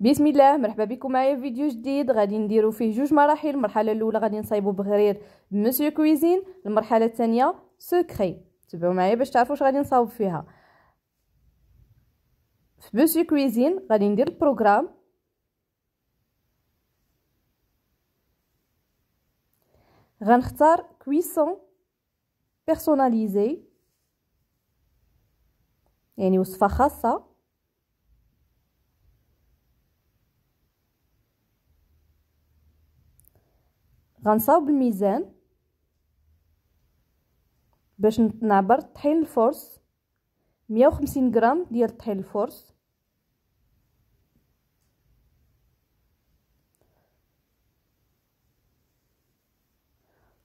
بسم الله مرحبا بكم معايا في فيديو جديد غادي نديرو فيه جوج مراحل المرحله الاولى غادي نصايبو بغرير مسيو كويزين المرحله الثانيه سكري تبعوا معايا باش تعرفوا واش غادي نصاوب فيها في مسيو كويزين غادي ندير البروغرام غنختار كويسون بيرسوناليزي يعني وصفه خاصه غنصاوب الميزان باش نعبر طحين الفرص 150 غرام ديال طحين الفرص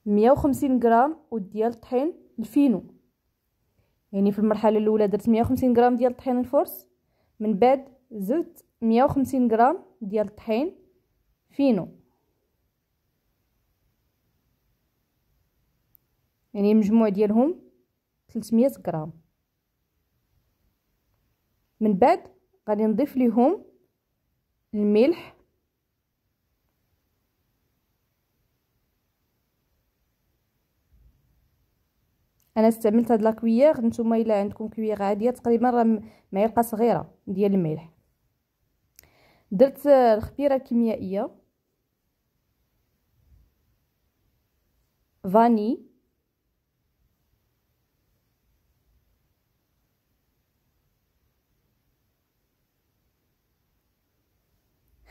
مية وخمسين غرام وديال طحين الفينو يعني في المرحله الاولى درت مية وخمسين غرام ديال طحين الفرص من بعد زدت مية وخمسين غرام ديال طحين فينو يعني المجموع ديالهم 300 غرام من بعد غادي نضيف ليهم الملح انا استعملت هاد لاكويير نتوما الا عندكم كويير عاديه تقريبا راه معلقه صغيره ديال الملح درت الخبيره الكيميائيه فاني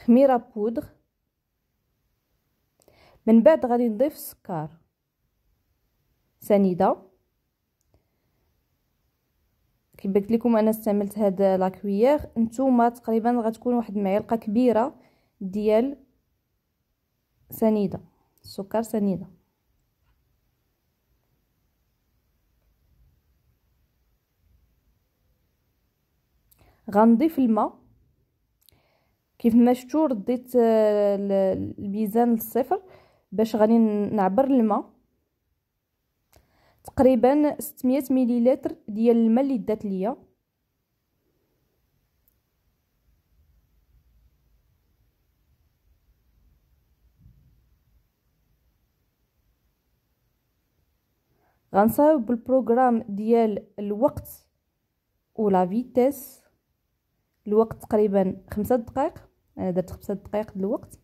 خميرة بودغ من بعد غادي نضيف السكر سنيدة كيما قلت لكم انا استعملت هاد كويير نتوما تقريبا غتكون واحد معلقه كبيره ديال سنيده سكر سنيده غنضيف الماء كيف ما شفتوا رديت آه، الميزان للصفر باش غادي نعبر الماء تقريبا 600 مليلتر ديال الماء اللي دات ليا غنصاوب بالبروغرام ديال الوقت ولا فيتيس الوقت تقريبا خمسة دقائق انا آه، درت خمسة دقائق د الوقت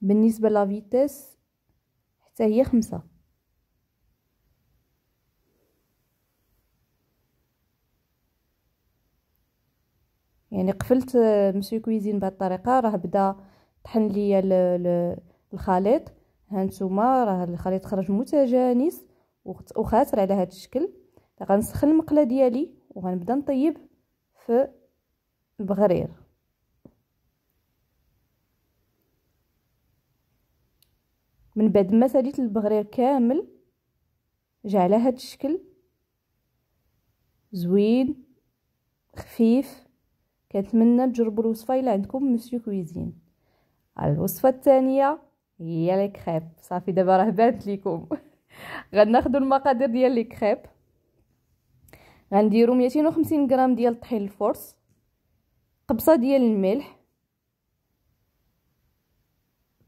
بالنسبه لا فيتيس حتى هي خمسة يعني قفلت آه، مسيو كويزين بهاد الطريقه راه بدا طحن ليا الخليط هانتوما راه الخليط خرج متجانس وخاسر على هاد الشكل غنسخن المقله ديالي وغنبدا نطيب في البغرير من بعد ما ساليت البغرير كامل جا على هاد الشكل زوين خفيف كنتمنى تجربوا الوصفه الا عندكم مسيو كويزين الوصفه الثانيه هي لي كريب صافي دابا راه بانت لكم غناخذوا المقادير ديال لي كريب غنديرو 250 غرام ديال الطحين الفورس قبصه ديال الملح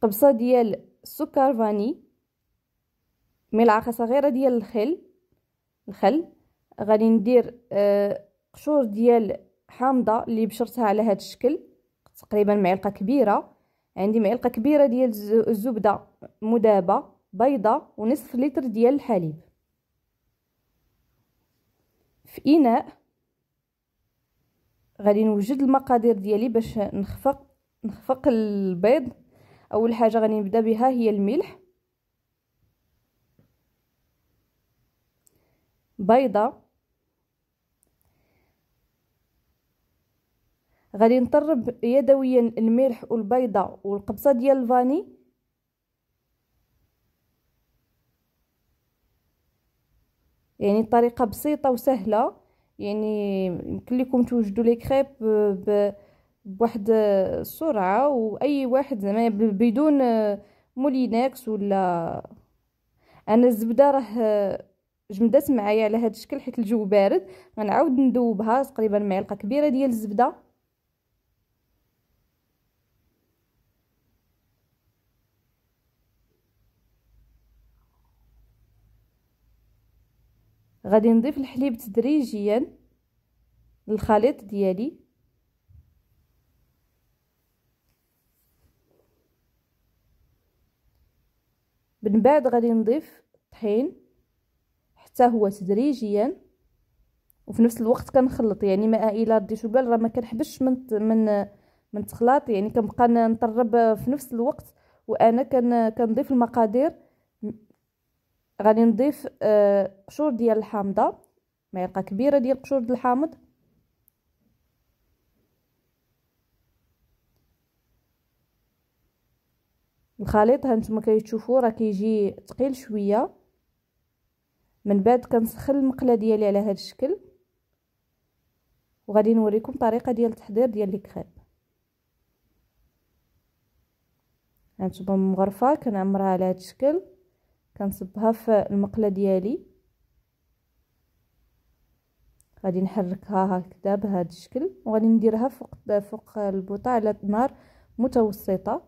قبصه ديال السكر فاني ملعقه صغيره ديال الخل الخل غادي ندير آه، قشور ديال حامضه اللي بشرتها على هذا الشكل تقريبا معلقه كبيره عندي معلقه كبيره ديال الزبده مدابه بيضه ونصف لتر ديال الحليب في اناء غادي نوجد المقادير ديالي باش نخفق نخفق البيض اول حاجه غادي نبدا بها هي الملح بيضه غادي نطرب يدويا الملح والبيضه والقبصه ديال الفاني يعني الطريقه بسيطه وسهله يعني يمكن لكم توجدوا لي كريب بواحد السرعه واي واحد زعما بدون مولينكس ولا انا الزبده راه جمدات معايا على هذا الشكل حيت الجو بارد غنعاود ندوبها تقريبا معلقه كبيره ديال الزبده غادي نضيف الحليب تدريجيا للخليط ديالي من بعد غادي نضيف الطحين حتى هو تدريجيا وفي نفس الوقت كنخلط يعني ما الى رديتو بال راه ما كنحبش من من من تخلاط يعني كنبقى نطرب في نفس الوقت وانا كنضيف المقادير غادي نضيف آه، قشور ديال الحامضه معلقه كبيره ديال قشور ديال الحامض الخليط هانتوما كتشوفوا راه كيجي ثقيل شويه من بعد كنسخن المقله ديالي على هذا الشكل وغادي نوريكم طريقه ديال التحضير ديال لي كريب هانتوما مغرفه كنعمرها على هذا الشكل كنصبها في المقله ديالي غادي نحركها هكذا بهذا الشكل وغادي نديرها فوق فوق البوطه على نار متوسطه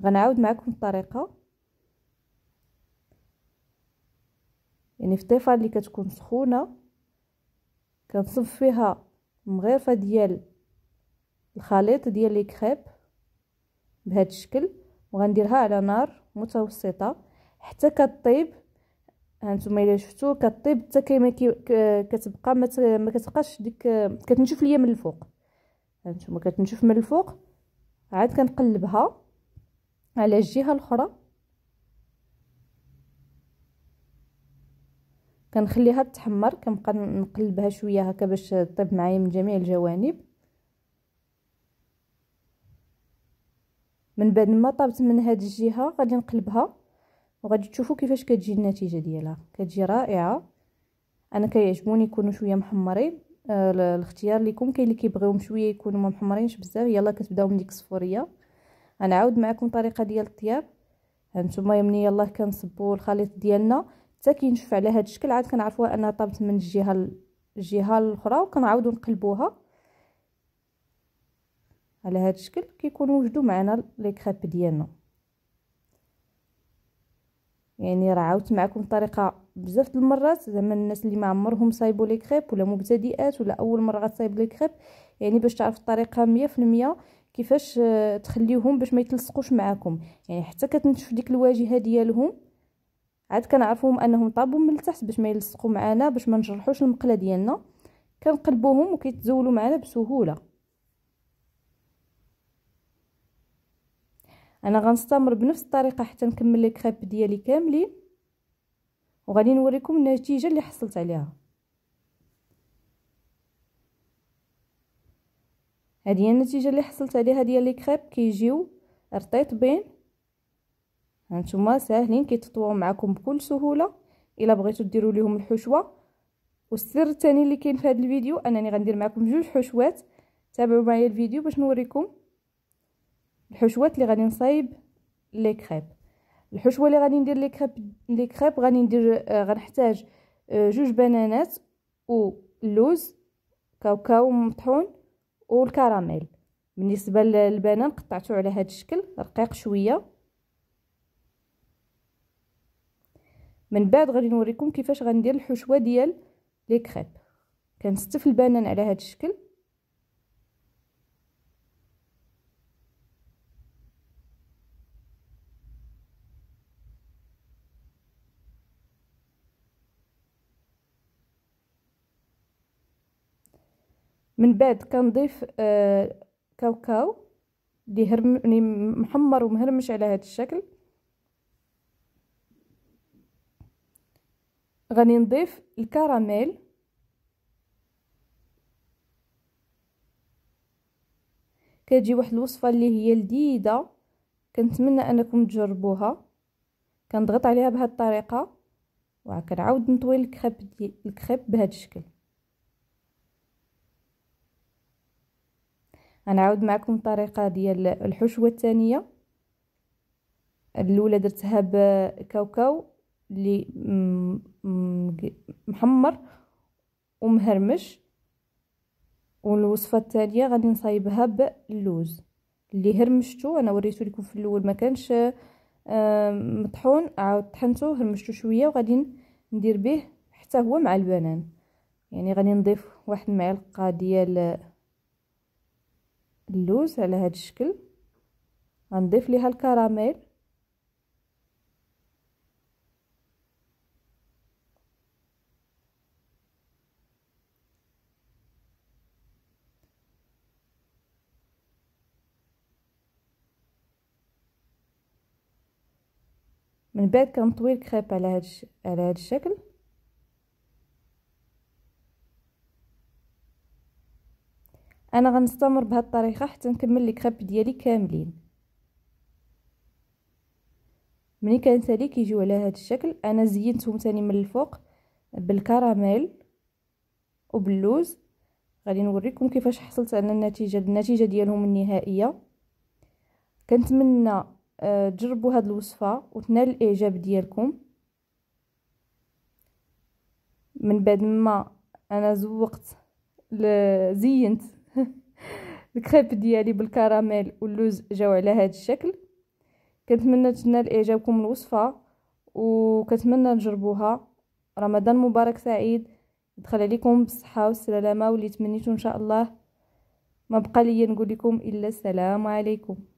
غنعاود معكم الطريقه يعني في الطيفه اللي كتكون سخونه كنصب فيها المغرفه ديال الخليط ديال لي كريب بهذا الشكل وغنديرها على نار متوسطه حتى كطيب هانتوما آه، الا شفتو كطيب حتى كيما كتبقى ما كتبقاش ديك كتنشف ليا من الفوق هانتوما آه، كتنشف من الفوق عاد كنقلبها على الجهه الاخرى كنخليها تحمر كنبقى نقلبها شويه هكا باش طيب معايا من جميع الجوانب من بعد ما طابت من هاد الجهه غادي نقلبها وغادي تشوفوا كيفاش كتجي النتيجه ديالها كتجي رائعه انا كيعجبوني يكونوا شويه محمرين آه الاختيار ليكم كاين اللي كيبغيوهم شويه يكونوا ما محمرينش بزاف يلا كتبداو من ديك الصفوريه غنعاود معكم طريقه ديال الطياب هانتوما آه، يمني يلاه كنصبوا الخليط ديالنا حتى كينشف على هاد الشكل عاد كنعرفوها انها طابت من الجهه الجهه الاخرى وكنعاودوا نقلبوها على هذا الشكل كيكونوا وجدوا معنا لي كريب ديالنا يعني راه عاودت معكم الطريقه بزاف د المرات زعما الناس اللي ما عمرهم صايبوا لي كريب ولا مبتدئات ولا اول مره غتصايب لي كريب يعني باش تعرف الطريقه 100% كيفاش آه، تخليهم باش ما يتلصقوش معاكم يعني حتى كتنشف ديك الواجهه ديالهم عاد كنعرفوهم انهم طابوا من التحت باش ما يلصقوا معانا باش ما نجرحوش المقله ديالنا كنقلبوهم وكيتزولوا معانا بسهوله انا غنستمر بنفس الطريقه حتى نكمل لي كريب ديالي كاملين وغادي نوريكم النتيجه اللي حصلت عليها هذه هي النتيجه اللي حصلت عليها ديال لي كريب كيجيو رطيطبين هانتوما ساهلين كيتطبعوا معكم بكل سهوله الا بغيتو ديروا ليهم الحشوه والسر الثاني اللي كاين في هذا الفيديو انني غندير معكم جوج حشوات تابعوا معايا الفيديو باش نوريكم الحشوات اللي غادي نصايب لي كريب الحشوه اللي غادي ندير لي كريب لي كريب غادي ندير آه، غنحتاج آه، جوج بنانات واللوز كاوكاو مطحون والكراميل بالنسبه للبنان قطعته على هذا الشكل رقيق شويه من بعد غادي نوريكم كيفاش غندير الحشوه ديال لي كريب كنستف البنان على هذا الشكل من بعد كنضيف آه، كاوكاو اللي هرم يعني محمر ومهرمش على هذا الشكل غادي نضيف الكراميل كتجي واحد الوصفه اللي هي لذيذه كنتمنى انكم تجربوها كنضغط عليها بهذه الطريقه وكنعاود نطوي الكريب الكريب بهذا الشكل غنعاود معكم الطريقه ديال الحشوه الثانيه الاولى درتها بكاوكاو اللي محمر ومهرمش والوصفه الثانيه غادي نصايبها باللوز اللي هرمشتو انا وريتو لكم في الاول ما كانش آه، مطحون عاود طحنته هرمشتو شويه وغادي ندير به حتى هو مع البنان يعني غادي نضيف واحد المعلقه ديال اللوز على هذا الشكل غنضيف ليها الكراميل من بعد كنطوي الكريب على هاد على هاد الشكل انا غنستمر بهاد الطريقه حتى نكمل لي كريب ديالي كاملين ملي كنسالي كيجيو على هذا الشكل انا زينتهم تاني من الفوق بالكراميل وباللوز غادي نوريكم كيفاش حصلت على النتيجه النتيجه ديالهم النهائيه كنتمنى آه، تجربوا هذه الوصفه وتنال الاعجاب ديالكم من بعد ما انا زوقت زينت الكريب ديالي بالكراميل واللوز جاو على هذا الشكل كنتمنى تنال اعجابكم الوصفه وكنتمنى نجربوها رمضان مبارك سعيد دخل عليكم بالصحه والسلامه واللي تمنيتو ان شاء الله ما بقى ليا نقول لكم الا السلام عليكم